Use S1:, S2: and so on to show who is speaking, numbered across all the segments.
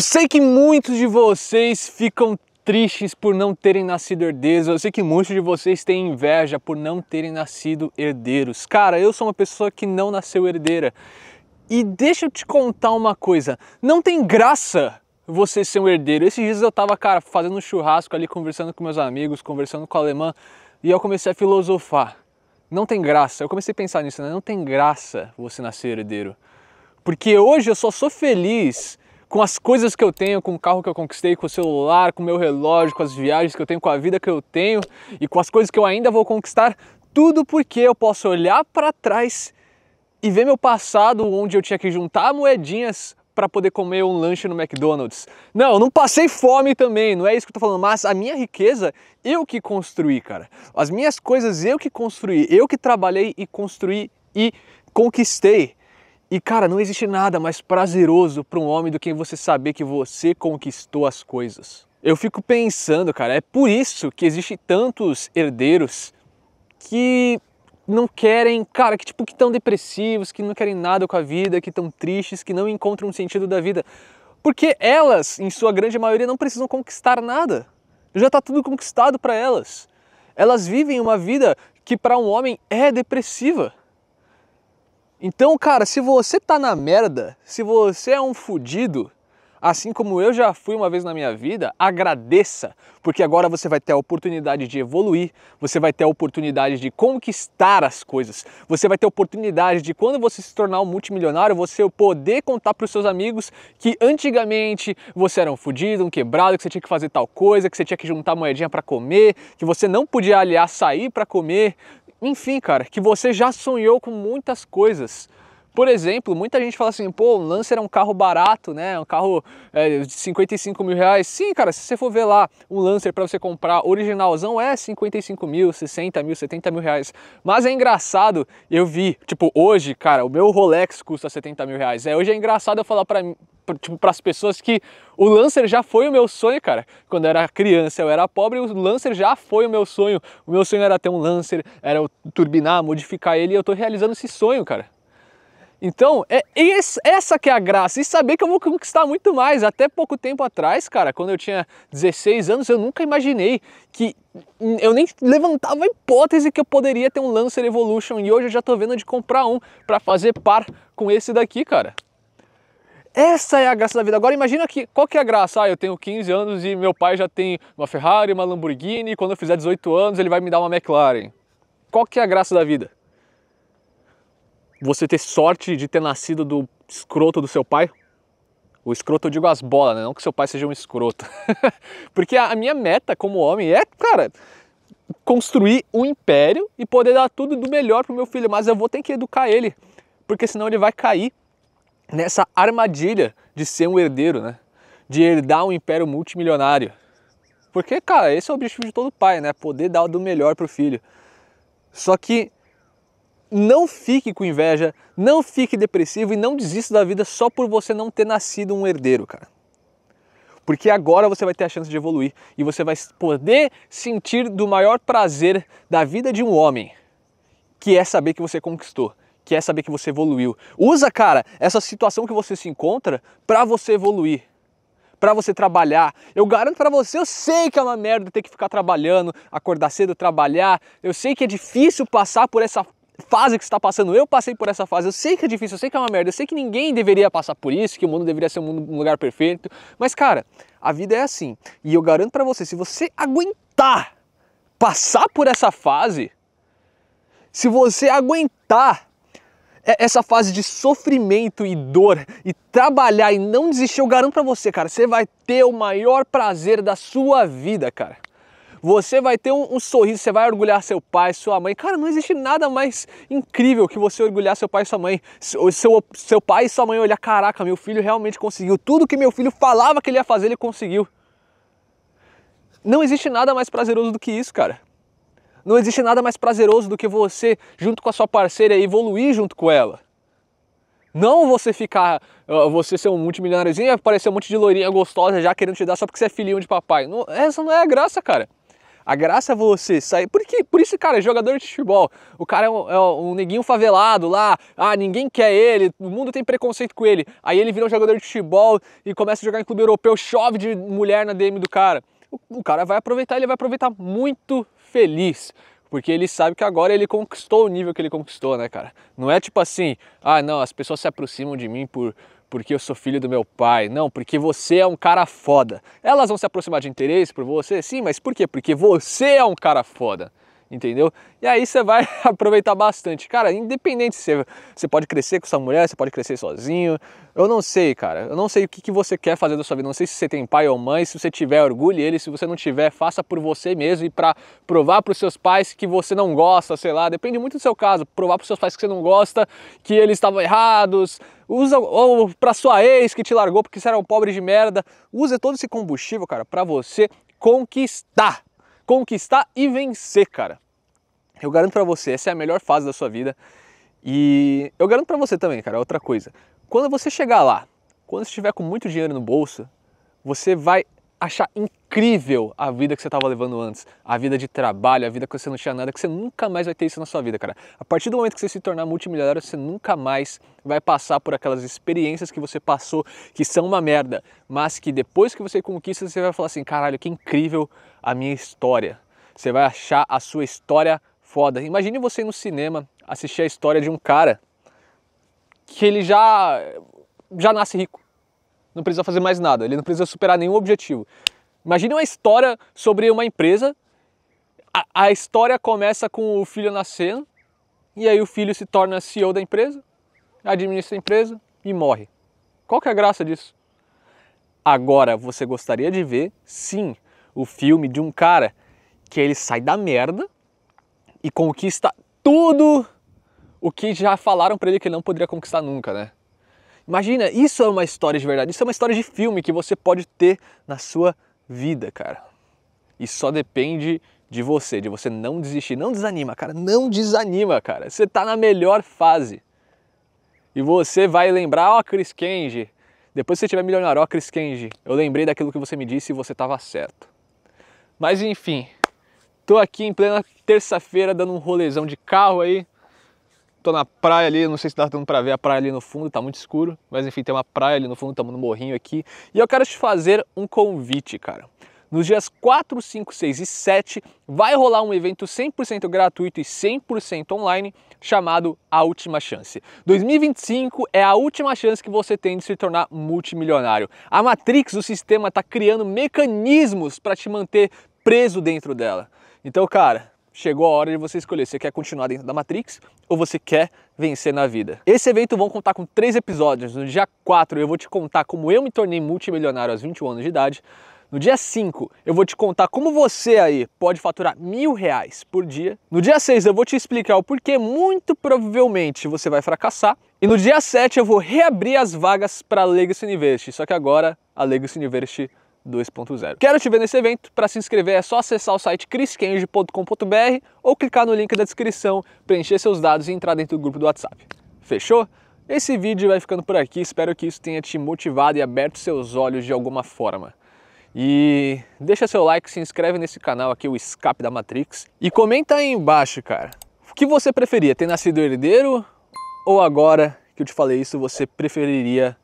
S1: Eu sei que muitos de vocês ficam tristes por não terem nascido herdeiros. Eu sei que muitos de vocês têm inveja por não terem nascido herdeiros. Cara, eu sou uma pessoa que não nasceu herdeira. E deixa eu te contar uma coisa: não tem graça você ser um herdeiro. Esses dias eu tava, cara, fazendo um churrasco ali, conversando com meus amigos, conversando com o alemão, e eu comecei a filosofar. Não tem graça. Eu comecei a pensar nisso, né? Não tem graça você nascer herdeiro. Porque hoje eu só sou feliz com as coisas que eu tenho, com o carro que eu conquistei, com o celular, com o meu relógio, com as viagens que eu tenho, com a vida que eu tenho e com as coisas que eu ainda vou conquistar, tudo porque eu posso olhar para trás e ver meu passado onde eu tinha que juntar moedinhas para poder comer um lanche no McDonald's. Não, não passei fome também, não é isso que eu tô falando, mas a minha riqueza eu que construí, cara. As minhas coisas eu que construí, eu que trabalhei e construí e conquistei. E cara, não existe nada mais prazeroso para um homem do que você saber que você conquistou as coisas. Eu fico pensando, cara, é por isso que existe tantos herdeiros que não querem, cara, que tipo que estão depressivos, que não querem nada com a vida, que estão tristes, que não encontram um sentido da vida, porque elas, em sua grande maioria, não precisam conquistar nada. Já está tudo conquistado para elas. Elas vivem uma vida que para um homem é depressiva. Então, cara, se você tá na merda, se você é um fudido, assim como eu já fui uma vez na minha vida, agradeça, porque agora você vai ter a oportunidade de evoluir, você vai ter a oportunidade de conquistar as coisas, você vai ter a oportunidade de quando você se tornar um multimilionário, você poder contar para os seus amigos que antigamente você era um fudido, um quebrado, que você tinha que fazer tal coisa, que você tinha que juntar moedinha para comer, que você não podia aliás sair para comer, enfim, cara, que você já sonhou com muitas coisas, por exemplo, muita gente fala assim, pô, o Lancer é um carro barato, né? Um carro é, de 55 mil reais. Sim, cara, se você for ver lá um Lancer para você comprar originalzão é 55 mil, 60 mil, 70 mil reais. Mas é engraçado, eu vi, tipo, hoje, cara, o meu Rolex custa 70 mil reais. É, hoje é engraçado eu falar para tipo, para as pessoas que o Lancer já foi o meu sonho, cara. Quando eu era criança, eu era pobre, o Lancer já foi o meu sonho. O meu sonho era ter um Lancer, era turbinar, modificar ele, e eu tô realizando esse sonho, cara. Então, é esse, essa que é a graça. E saber que eu vou conquistar muito mais. Até pouco tempo atrás, cara, quando eu tinha 16 anos, eu nunca imaginei que hum, eu nem levantava a hipótese que eu poderia ter um Lancer Evolution e hoje eu já tô vendo de comprar um para fazer par com esse daqui, cara. Essa é a graça da vida. Agora imagina que qual que é a graça? Ah, eu tenho 15 anos e meu pai já tem uma Ferrari, uma Lamborghini, quando eu fizer 18 anos ele vai me dar uma McLaren. Qual que é a graça da vida? você ter sorte de ter nascido do escroto do seu pai. O escroto eu digo as bolas, né? não que seu pai seja um escroto. Porque a minha meta como homem é, cara, construir um império e poder dar tudo do melhor pro meu filho, mas eu vou ter que educar ele, porque senão ele vai cair nessa armadilha de ser um herdeiro, né? De herdar um império multimilionário. Porque, cara, esse é o objetivo de todo pai, né? Poder dar do melhor pro filho. Só que não fique com inveja, não fique depressivo e não desista da vida só por você não ter nascido um herdeiro, cara. Porque agora você vai ter a chance de evoluir e você vai poder sentir do maior prazer da vida de um homem, que é saber que você conquistou, que é saber que você evoluiu. Usa, cara, essa situação que você se encontra para você evoluir para você trabalhar. Eu garanto para você, eu sei que é uma merda ter que ficar trabalhando, acordar cedo, trabalhar. Eu sei que é difícil passar por essa fase que você está passando. Eu passei por essa fase, eu sei que é difícil, eu sei que é uma merda, eu sei que ninguém deveria passar por isso, que o mundo deveria ser um lugar perfeito. Mas, cara, a vida é assim. E eu garanto para você, se você aguentar passar por essa fase, se você aguentar essa fase de sofrimento e dor e trabalhar e não desistir, eu garanto para você, cara, você vai ter o maior prazer da sua vida, cara você vai ter um, um, sorriso, você vai orgulhar seu pai, sua mãe. Cara, não existe nada mais incrível que você orgulhar seu pai e sua mãe. Seu, seu, seu pai e sua mãe olhar, caraca, meu filho realmente conseguiu. Tudo que meu filho falava que ele ia fazer, ele conseguiu. Não existe nada mais prazeroso do que isso, cara. Não existe nada mais prazeroso do que você, junto com a sua parceira, evoluir junto com ela. Não você ficar, você ser um multimilionáriozinho e aparecer um monte de loirinha gostosa já querendo te dar só porque você é filhinho de papai. Não, essa não é a graça, cara. A graça é você sair. Por, que, por isso, cara, é jogador de futebol. O cara é um, é um, neguinho favelado lá. Ah, ninguém quer ele. O mundo tem preconceito com ele. Aí ele vira um jogador de futebol e começa a jogar em clube europeu. Chove de mulher na DM do cara. O, o cara vai aproveitar, ele vai aproveitar muito feliz. Porque ele sabe que agora ele conquistou o nível que ele conquistou, né, cara? Não é tipo assim, ah, não, as pessoas se aproximam de mim por, porque eu sou filho do meu pai, não, porque você é um cara foda. Elas vão se aproximar de interesse por você, sim, mas por quê? Porque você é um cara foda entendeu? E aí você vai aproveitar bastante. Cara, independente se você, pode crescer com essa mulher, você pode crescer sozinho. Eu não sei, cara. Eu não sei o que, que você quer fazer da sua vida. Não sei se você tem pai ou mãe. Se você tiver, orgulhe ele. Se você não tiver, faça por você mesmo e para provar para os seus pais que você não gosta, sei lá. Depende muito do seu caso. Provar para os seus pais que você não gosta, que eles estavam errados. Usa ou para sua ex que te largou porque você era um pobre de merda. Use todo esse combustível, cara, para você conquistar conquistar e vencer, cara. Eu garanto para você, essa é a melhor fase da sua vida. E eu garanto para você também, cara, outra coisa. Quando você chegar lá, quando você estiver com muito dinheiro no bolso, você vai achar incrível a vida que você estava levando antes, a vida de trabalho, a vida que você não tinha nada, que você nunca mais vai ter isso na sua vida, cara. A partir do momento que você se tornar multimilionário, você nunca mais vai passar por aquelas experiências que você passou, que são uma merda, mas que depois que você conquista, você vai falar assim: caralho, que incrível a minha história. Você vai achar a sua história foda. Imagine você no cinema assistir a história de um cara que ele já já nasce rico não precisa fazer mais nada, ele não precisa superar nenhum objetivo. Imagine uma história sobre uma empresa. A, a história começa com o filho nascendo, e aí o filho se torna CEO da empresa, administra a empresa e morre. Qual que é a graça disso? Agora, você gostaria de ver, sim, o filme de um cara que ele sai da merda e conquista tudo o que já falaram para ele que ele não poderia conquistar nunca, né? Imagina, isso é uma história de verdade, isso é uma história de filme que você pode ter na sua vida, cara. E só depende de você, de você não desistir. Não desanima, cara, não desanima, cara. Você tá na melhor fase. E você vai lembrar, ó, oh, Chris Kenji. Depois que você tiver milionário, ó, oh, Chris Kenji, eu lembrei daquilo que você me disse e você tava certo. Mas enfim, tô aqui em plena terça-feira dando um rolezão de carro aí. Tô na praia ali, não sei se dá dando pra ver a praia ali no fundo, tá muito escuro, mas enfim, tem uma praia ali no fundo, estamos no morrinho aqui. E eu quero te fazer um convite, cara. Nos dias 4, 5, 6 e 7 vai rolar um evento 100% gratuito e 100% online chamado A Última Chance. 2025 é a última chance que você tem de se tornar multimilionário. A Matrix, o sistema, está criando mecanismos para te manter preso dentro dela. Então, cara, chegou a hora de você escolher se quer continuar dentro da Matrix ou você quer vencer na vida. Esse evento vão contar com três episódios. No dia 4 eu vou te contar como eu me tornei multimilionário aos 21 anos de idade. No dia 5, eu vou te contar como você aí pode faturar mil reais por dia. No dia 6, eu vou te explicar o porquê muito provavelmente você vai fracassar. E no dia 7, eu vou reabrir as vagas para a Legacy University. Só que agora a Legacy University 2.0. Quero te ver nesse evento. Para se inscrever é só acessar o site chriskenji.com.br ou clicar no link da descrição, preencher seus dados e entrar dentro do grupo do WhatsApp. Fechou? Esse vídeo vai ficando por aqui. Espero que isso tenha te motivado e aberto seus olhos de alguma forma. E deixa seu like, se inscreve nesse canal aqui, o Escape da Matrix. E comenta aí embaixo, cara, o que você preferia, ter nascido herdeiro ou agora que eu te falei isso, você preferiria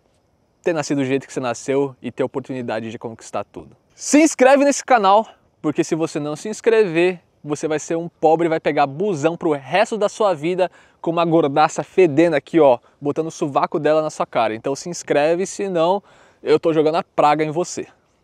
S1: ter nascido do jeito que você nasceu e ter a oportunidade de conquistar tudo. Se inscreve nesse canal, porque se você não se inscrever, você vai ser um pobre e vai pegar busão pro resto da sua vida com uma gordaça fedendo aqui, ó, botando o sovaco dela na sua cara. Então se inscreve, senão eu tô jogando a praga em você.